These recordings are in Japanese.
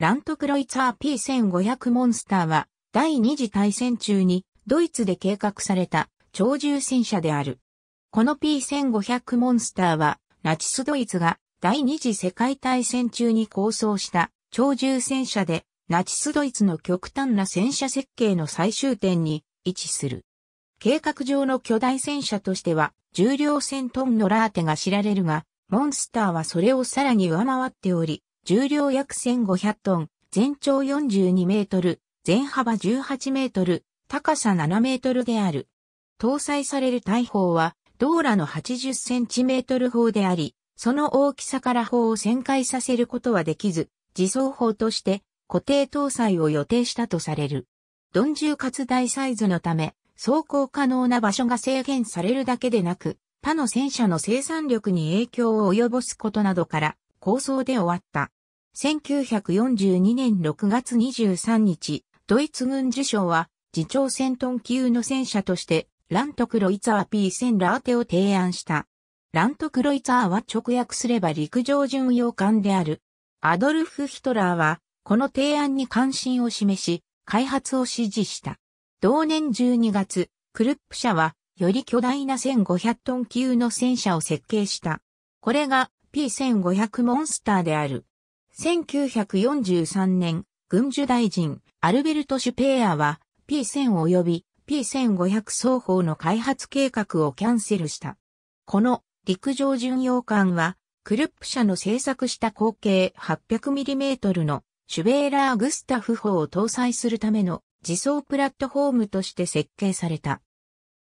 ラントクロイツァー P1500 モンスターは、第二次大戦中に、ドイツで計画された、超重戦車である。この P1500 モンスターは、ナチスドイツが、第二次世界大戦中に構想した、超重戦車で、ナチスドイツの極端な戦車設計の最終点に位置する。計画上の巨大戦車としては、重量戦トンのラーテが知られるが、モンスターはそれをさらに上回っており、重量約1500トン、全長42メートル、全幅18メートル、高さ7メートルである。搭載される大砲は、ドーラの80センチメートル砲であり、その大きさから砲を旋回させることはできず、自走砲として固定搭載を予定したとされる。鈍重かつ大サイズのため、走行可能な場所が制限されるだけでなく、他の戦車の生産力に影響を及ぼすことなどから、構想で終わった。1942年6月23日、ドイツ軍受賞は、自長戦トン級の戦車として、ラントクロイツァー P1000 ラーテを提案した。ラントクロイツァーは直訳すれば陸上巡洋艦である。アドルフ・ヒトラーは、この提案に関心を示し、開発を指示した。同年12月、クルップ社は、より巨大な1500トン級の戦車を設計した。これが P1500 モンスターである。1943年、軍需大臣、アルベルト・シュペーアは、P1000 及び P1500 双方の開発計画をキャンセルした。この陸上巡洋艦は、クルップ社の製作した口径 800mm のシュベーラー・グスタフ砲を搭載するための自走プラットフォームとして設計された。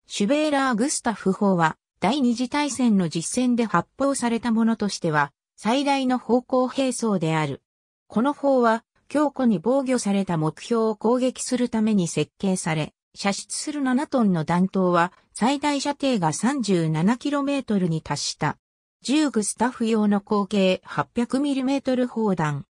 シュベーラー・グスタフ砲は第二次大戦の実戦で発砲されたものとしては、最大の方向兵装である。この砲は、強固に防御された目標を攻撃するために設計され、射出する7トンの弾頭は、最大射程が 37km に達した。重具スタッフ用の口径 800mm 砲弾。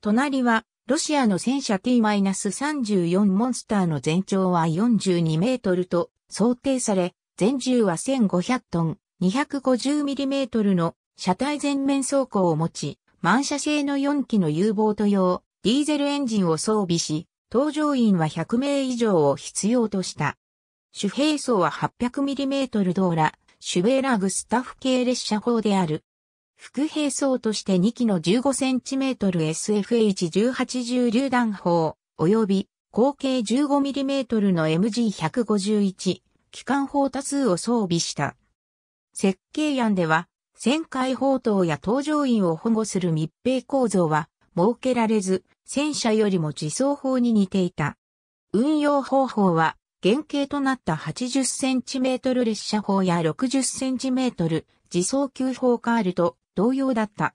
隣は、ロシアの戦車 T-34 モンスターの全長は42メートルと想定され、全重は1500トン、250mm の車体全面走行を持ち、満車製の4機の U ボート用、ディーゼルエンジンを装備し、搭乗員は100名以上を必要とした。主兵装は 800mm ドーラ、シュベーラグスタフ系列車砲である。副兵装として2機の 15cmSFH18 榴弾砲、及び合計 15mm の MG151 機関砲多数を装備した。設計案では、旋回砲塔や搭乗員を保護する密閉構造は設けられず、戦車よりも自走砲に似ていた。運用方法は、原型となった80センチメートル列車砲や60センチメートル自走級砲カールと同様だった。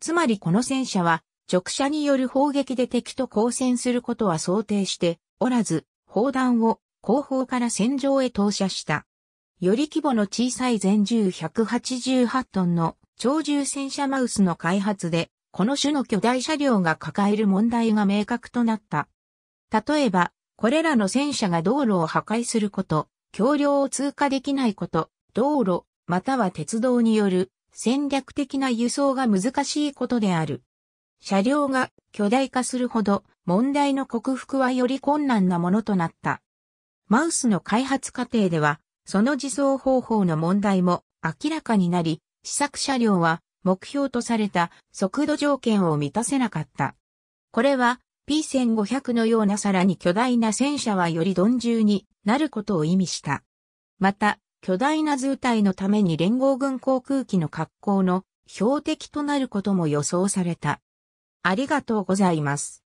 つまりこの戦車は直射による砲撃で敵と交戦することは想定しておらず、砲弾を後方から戦場へ投射した。より規模の小さい全重188トンの超重戦車マウスの開発で、この種の巨大車両が抱える問題が明確となった。例えば、これらの戦車が道路を破壊すること、橋梁を通過できないこと、道路、または鉄道による戦略的な輸送が難しいことである。車両が巨大化するほど問題の克服はより困難なものとなった。マウスの開発過程では、その自走方法の問題も明らかになり、試作車両は目標とされた速度条件を満たせなかった。これは P1500 のようなさらに巨大な戦車はより鈍重になることを意味した。また、巨大な図体のために連合軍航空機の格好の標的となることも予想された。ありがとうございます。